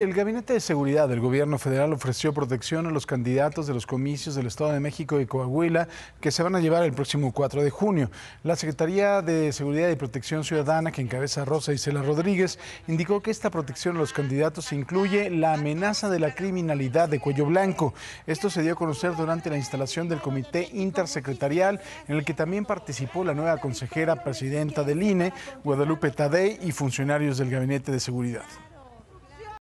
El Gabinete de Seguridad del Gobierno Federal ofreció protección a los candidatos de los comicios del Estado de México y Coahuila que se van a llevar el próximo 4 de junio. La Secretaría de Seguridad y Protección Ciudadana, que encabeza Rosa Isela Rodríguez, indicó que esta protección a los candidatos incluye la amenaza de la criminalidad de cuello blanco. Esto se dio a conocer durante la instalación del Comité Intersecretarial, en el que también participó la nueva consejera presidenta del INE, Guadalupe Tadei, y funcionarios del Gabinete de Seguridad.